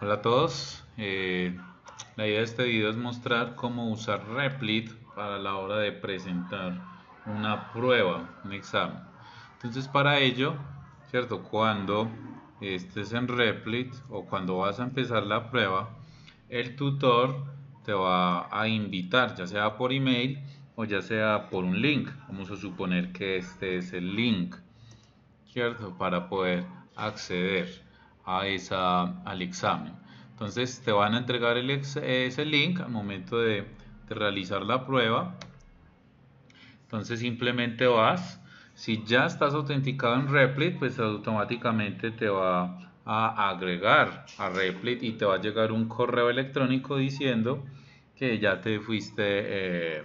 Hola a todos, eh, la idea de este video es mostrar cómo usar Replit para la hora de presentar una prueba, un examen. Entonces para ello, ¿cierto? Cuando estés en Replit o cuando vas a empezar la prueba, el tutor te va a invitar, ya sea por email o ya sea por un link. Vamos a suponer que este es el link, ¿cierto? Para poder acceder esa, al examen. Entonces te van a entregar el ese link al momento de, realizar la prueba. Entonces simplemente vas. Si ya estás autenticado en Replit, pues automáticamente te va a agregar a Replit y te va a llegar un correo electrónico diciendo que ya te fuiste, eh,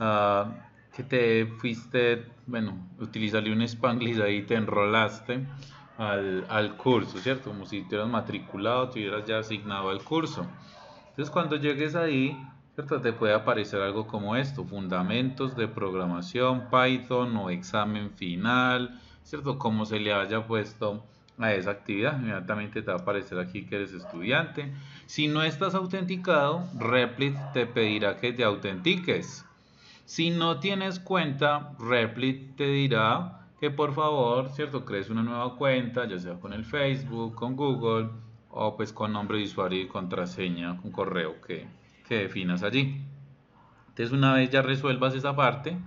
ah, que te fuiste, bueno, utilizarle un Spanglish y te enrolaste al, curso, ¿cierto? Como si te hubieras matriculado, te hubieras ya asignado al curso. Entonces cuando llegues ahí, ¿cierto? Te puede aparecer algo como esto, fundamentos de programación, Python o examen final, ¿cierto? Como se le haya puesto a esa actividad, inmediatamente te va a aparecer aquí que eres estudiante. Si no estás autenticado, Replit te pedirá que te autentiques. Si no tienes cuenta, Replit te dirá que por favor, ¿cierto? Crees una nueva cuenta, ya sea con el Facebook, con Google o pues con nombre de usuario y contraseña, un correo que, que definas allí. Entonces una vez ya resuelvas esa parte,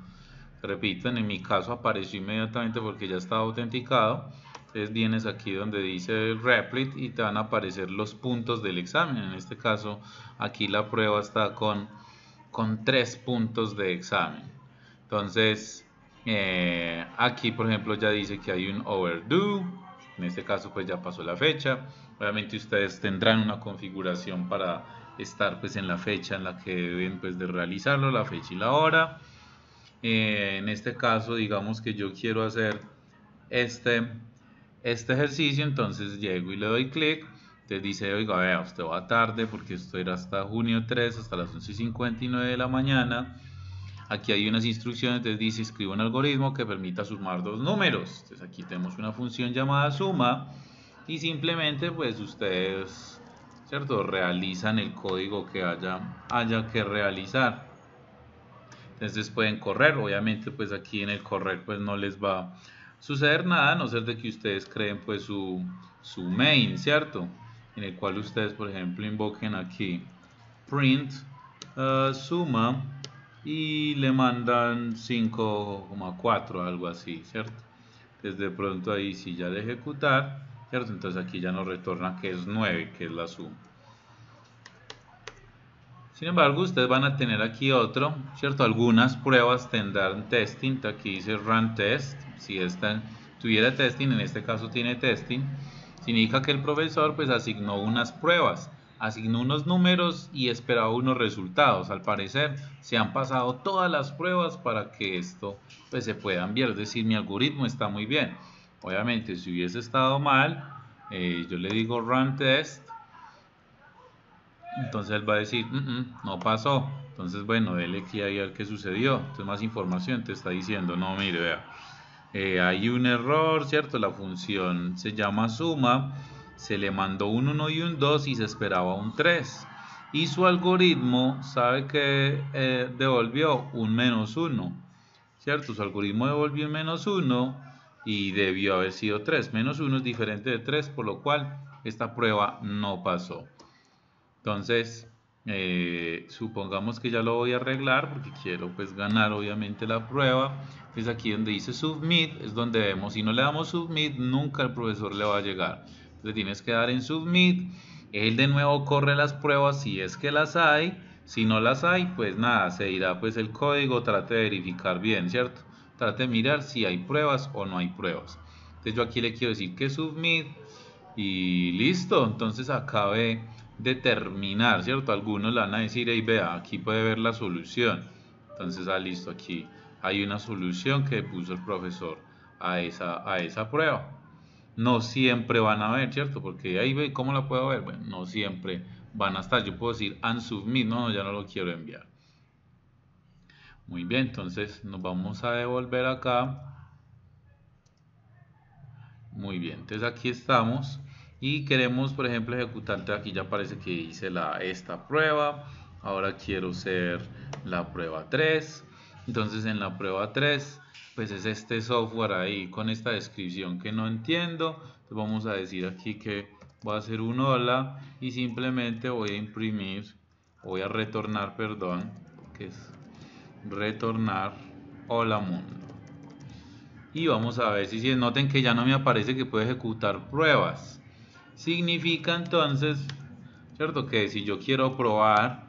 repito, en mi caso apareció inmediatamente porque ya estaba autenticado. Entonces vienes aquí donde dice Replit y te van a aparecer los puntos del examen. En este caso, aquí la prueba está con, con tres puntos de examen. Entonces, eh, aquí, por ejemplo, ya dice que hay un overdue. En este caso, pues ya pasó la fecha. Obviamente ustedes tendrán una configuración para estar pues en la fecha en la que deben pues de realizarlo, la fecha y la hora. Eh, en este caso, digamos que yo quiero hacer este, este ejercicio, entonces llego y le doy clic. Entonces dice, oiga, vea, usted va tarde porque esto era hasta junio 3, hasta las 11.59 de la mañana Aquí hay unas instrucciones, entonces dice escribe un algoritmo que permita sumar dos números. Entonces aquí tenemos una función llamada suma y simplemente pues ustedes, ¿cierto? Realizan el código que haya, haya que realizar. Entonces pueden correr, obviamente pues aquí en el correr pues no les va a suceder nada, a no ser de que ustedes creen pues su, main, ¿cierto? En el cual ustedes por ejemplo invoquen aquí print eh, suma y le mandan 5,4, algo así, ¿cierto? Desde pronto ahí si ya de ejecutar, ¿cierto? Entonces aquí ya nos retorna que es 9, que es la suma. Sin embargo, ustedes van a tener aquí otro, ¿cierto? Algunas pruebas tendrán testing, aquí dice run test, si esta tuviera testing, en este caso tiene testing, significa que el profesor pues asignó unas pruebas, asignó unos números y esperaba unos resultados. Al parecer se han pasado todas las pruebas para que esto pues, se pueda enviar. Es decir, mi algoritmo está muy bien. Obviamente, si hubiese estado mal, eh, yo le digo run test. Entonces él va a decir, mm, mm, no pasó. Entonces, bueno, dele aquí a ver qué sucedió. Entonces, más información te está diciendo, no, mire, vea. Eh, hay un error, ¿cierto? La función se llama suma se le mandó un 1 y un 2 y se esperaba un 3. Y su algoritmo sabe que eh, devolvió un menos 1, ¿cierto? Su algoritmo devolvió un menos 1 y debió haber sido 3. Menos 1 es diferente de 3, por lo cual esta prueba no pasó. Entonces, eh, supongamos que ya lo voy a arreglar porque quiero pues ganar obviamente la prueba es pues, aquí donde dice submit es donde vemos si no le damos submit nunca el profesor le va a llegar le tienes que dar en submit. Él de nuevo corre las pruebas si es que las hay. Si no las hay, pues nada, se irá pues el código, trate de verificar bien, ¿cierto? Trate de mirar si hay pruebas o no hay pruebas. Entonces yo aquí le quiero decir que submit y listo. Entonces acabe de terminar, ¿cierto? Algunos le van a decir, hey, vea, aquí puede ver la solución. Entonces, ah, listo, aquí hay una solución que puso el profesor a esa, a esa prueba no siempre van a ver, ¿cierto? Porque ahí ve, ¿cómo la puedo ver? Bueno, no siempre van a estar. Yo puedo decir unsubmit, no, no, ya no lo quiero enviar. Muy bien, entonces nos vamos a devolver acá. Muy bien, entonces aquí estamos y queremos, por ejemplo, ejecutarte aquí. Ya parece que hice la, esta prueba. Ahora quiero hacer la prueba 3. Entonces en la prueba 3 pues es este software ahí con esta descripción que no entiendo. vamos a decir aquí que va a ser un hola y simplemente voy a imprimir, voy a retornar, perdón, que es retornar hola mundo. Y vamos a ver si, se noten que ya no me aparece que puede ejecutar pruebas. Significa entonces, ¿cierto? Que si yo quiero probar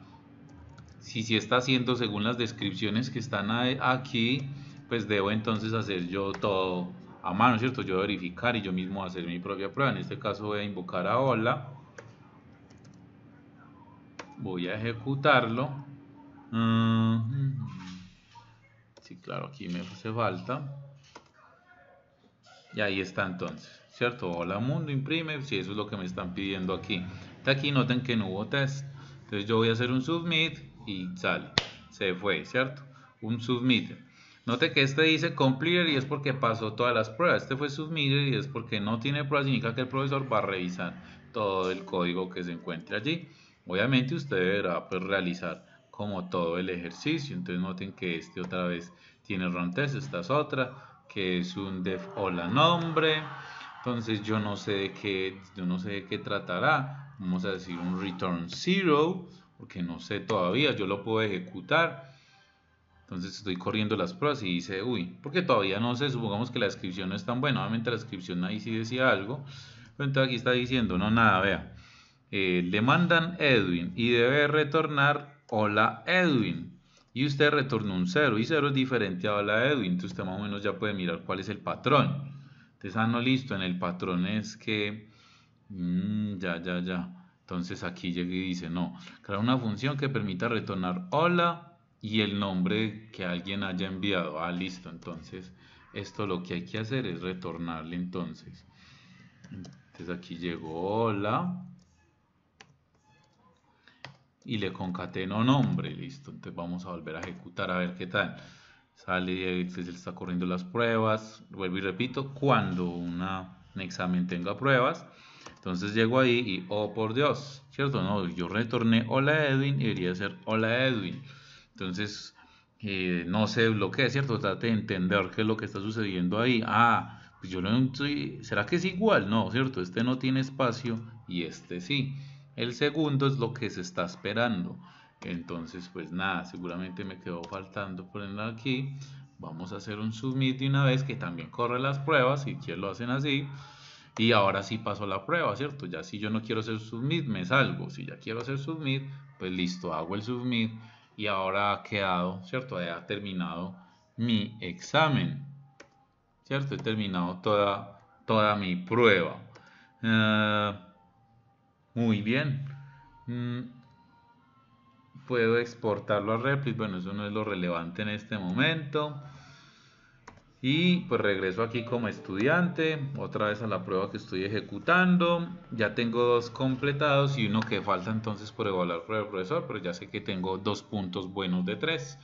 si si está haciendo según las descripciones que están aquí, pues debo entonces hacer yo todo a mano, ¿cierto? Yo verificar y yo mismo hacer mi propia prueba. En este caso voy a invocar a Hola. Voy a ejecutarlo. Mm-hmm. Sí, claro, aquí me hace falta. Y ahí está entonces, ¿cierto? Hola mundo, imprime, si eso es lo que me están pidiendo aquí. De aquí noten que no hubo test. Entonces yo voy a hacer un submit y sale. Se fue, ¿cierto? Un submit Note que este dice completed y es porque pasó todas las pruebas. Este fue submitted y es porque no tiene pruebas, significa que el profesor va a revisar todo el código que se encuentre allí. Obviamente usted deberá pues, realizar como todo el ejercicio. Entonces noten que este otra vez tiene run test, esta es otra, que es un def hola nombre. Entonces yo no sé de qué, yo no sé de qué tratará. Vamos a decir un return zero, porque no sé todavía, yo lo puedo ejecutar entonces estoy corriendo las pruebas y dice, uy, porque todavía no sé, supongamos que la descripción no es tan buena. Obviamente la descripción ahí sí decía algo. Pero entonces aquí está diciendo, no, nada, vea. Eh, le mandan Edwin y debe retornar hola Edwin. Y usted retornó un cero. y cero es diferente a hola Edwin. Entonces usted más o menos ya puede mirar cuál es el patrón. Entonces, ah, no, listo, en el patrón es que... Mm, ya, ya, ya. Entonces aquí llega y dice, no, crear una función que permita retornar hola y el nombre que alguien haya enviado. Ah, listo, entonces esto lo que hay que hacer es retornarle entonces. Entonces aquí llegó hola y le concateno nombre, listo. Entonces vamos a volver a ejecutar a ver qué tal. Sale, se está corriendo las pruebas, vuelvo y repito, cuando un examen tenga pruebas. Entonces llego ahí y, oh por Dios, ¿cierto? No, yo retorné hola Edwin y debería ser hola Edwin. Entonces, eh, no se bloquee, ¿cierto? Trate de entender qué es lo que está sucediendo ahí. Ah, pues yo no estoy. ¿será que es igual? No, ¿cierto? Este no tiene espacio y este sí. El segundo es lo que se está esperando. Entonces, pues nada, seguramente me quedó faltando ponerlo aquí. Vamos a hacer un submit de una vez que también corre las pruebas, si quieren lo hacen así. Y ahora sí pasó la prueba, ¿cierto? Ya si yo no quiero hacer submit, me salgo. Si ya quiero hacer submit, pues listo, hago el submit y ahora ha quedado, ¿cierto? ha terminado mi examen, ¿cierto? He terminado toda, toda mi prueba. Eh, muy bien. Mm, ¿Puedo exportarlo a Replit? Bueno, eso no es lo relevante en este momento. Y pues regreso aquí como estudiante, otra vez a la prueba que estoy ejecutando. Ya tengo dos completados y uno que falta entonces por evaluar por el profesor, pero ya sé que tengo dos puntos buenos de tres.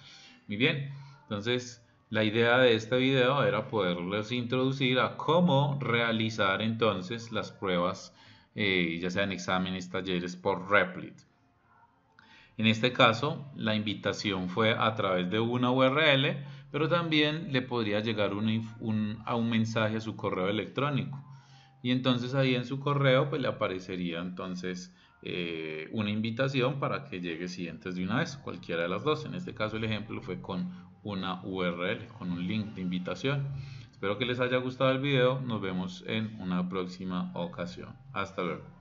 Muy bien, entonces la idea de este video era poderles introducir a cómo realizar entonces las pruebas, eh, ya sean exámenes, talleres por Replit. En este caso, la invitación fue a través de una URL pero también le podría llegar un, a un mensaje a su correo electrónico. Y entonces ahí en su correo pues, le aparecería entonces eh, una invitación para que llegue si de una vez, cualquiera de las dos. En este caso el ejemplo fue con una URL, con un link de invitación. Espero que les haya gustado el video, nos vemos en una próxima ocasión. Hasta luego.